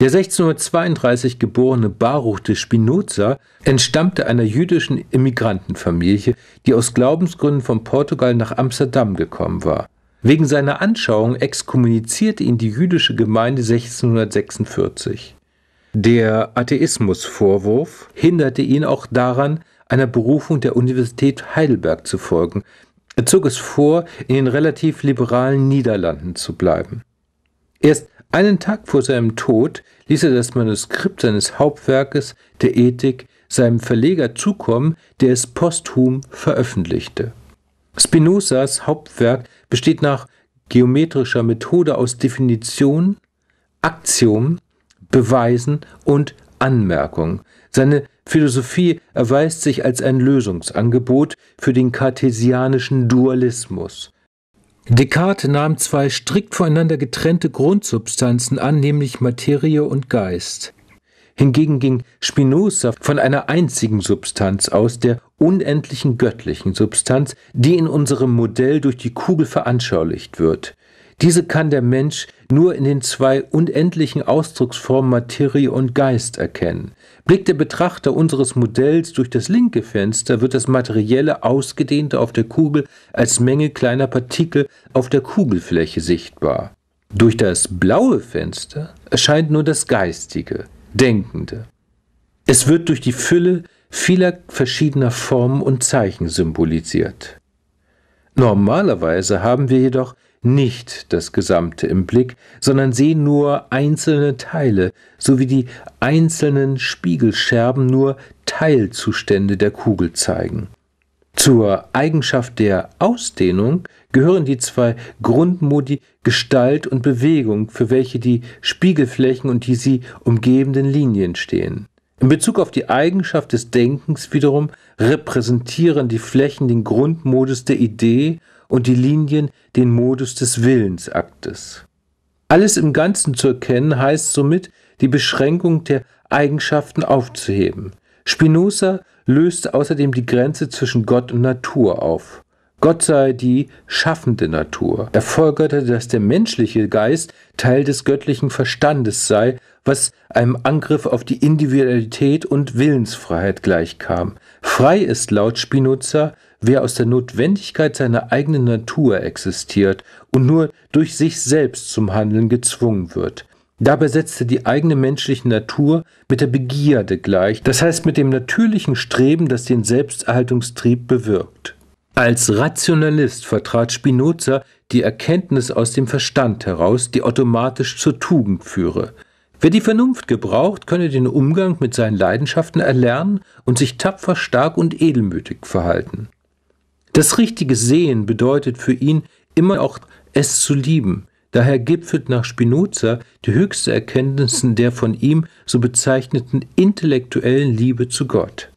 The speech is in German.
Der 1632 geborene Baruch de Spinoza entstammte einer jüdischen Immigrantenfamilie, die aus Glaubensgründen von Portugal nach Amsterdam gekommen war. Wegen seiner Anschauung exkommunizierte ihn die jüdische Gemeinde 1646. Der Atheismusvorwurf hinderte ihn auch daran, einer Berufung der Universität Heidelberg zu folgen. Er zog es vor, in den relativ liberalen Niederlanden zu bleiben. Erst einen Tag vor seinem Tod ließ er das Manuskript seines Hauptwerkes, der Ethik, seinem Verleger zukommen, der es posthum veröffentlichte. Spinozas Hauptwerk besteht nach geometrischer Methode aus Definition, Aktion, Beweisen und Anmerkung. Seine Philosophie erweist sich als ein Lösungsangebot für den kartesianischen Dualismus. Descartes nahm zwei strikt voneinander getrennte Grundsubstanzen an, nämlich Materie und Geist. Hingegen ging Spinoza von einer einzigen Substanz aus, der unendlichen göttlichen Substanz, die in unserem Modell durch die Kugel veranschaulicht wird diese kann der Mensch nur in den zwei unendlichen Ausdrucksformen Materie und Geist erkennen. Blickt der Betrachter unseres Modells durch das linke Fenster, wird das materielle Ausgedehnte auf der Kugel als Menge kleiner Partikel auf der Kugelfläche sichtbar. Durch das blaue Fenster erscheint nur das Geistige, Denkende. Es wird durch die Fülle vieler verschiedener Formen und Zeichen symbolisiert. Normalerweise haben wir jedoch nicht das Gesamte im Blick, sondern sehen nur einzelne Teile, so wie die einzelnen Spiegelscherben nur Teilzustände der Kugel zeigen. Zur Eigenschaft der Ausdehnung gehören die zwei Grundmodi Gestalt und Bewegung, für welche die Spiegelflächen und die sie umgebenden Linien stehen. In Bezug auf die Eigenschaft des Denkens wiederum repräsentieren die Flächen den Grundmodus der Idee und die Linien den Modus des Willensaktes. Alles im Ganzen zu erkennen heißt somit, die Beschränkung der Eigenschaften aufzuheben. Spinoza löste außerdem die Grenze zwischen Gott und Natur auf. Gott sei die schaffende Natur. Er folgerte, dass der menschliche Geist Teil des göttlichen Verstandes sei, was einem Angriff auf die Individualität und Willensfreiheit gleichkam. Frei ist laut Spinoza, wer aus der Notwendigkeit seiner eigenen Natur existiert und nur durch sich selbst zum Handeln gezwungen wird. Dabei setzte die eigene menschliche Natur mit der Begierde gleich, das heißt mit dem natürlichen Streben, das den Selbsterhaltungstrieb bewirkt. Als Rationalist vertrat Spinoza die Erkenntnis aus dem Verstand heraus, die automatisch zur Tugend führe. Wer die Vernunft gebraucht, könne den Umgang mit seinen Leidenschaften erlernen und sich tapfer, stark und edelmütig verhalten. Das richtige Sehen bedeutet für ihn immer auch es zu lieben. Daher gipfelt nach Spinoza die höchste Erkenntnis in der von ihm so bezeichneten intellektuellen Liebe zu Gott.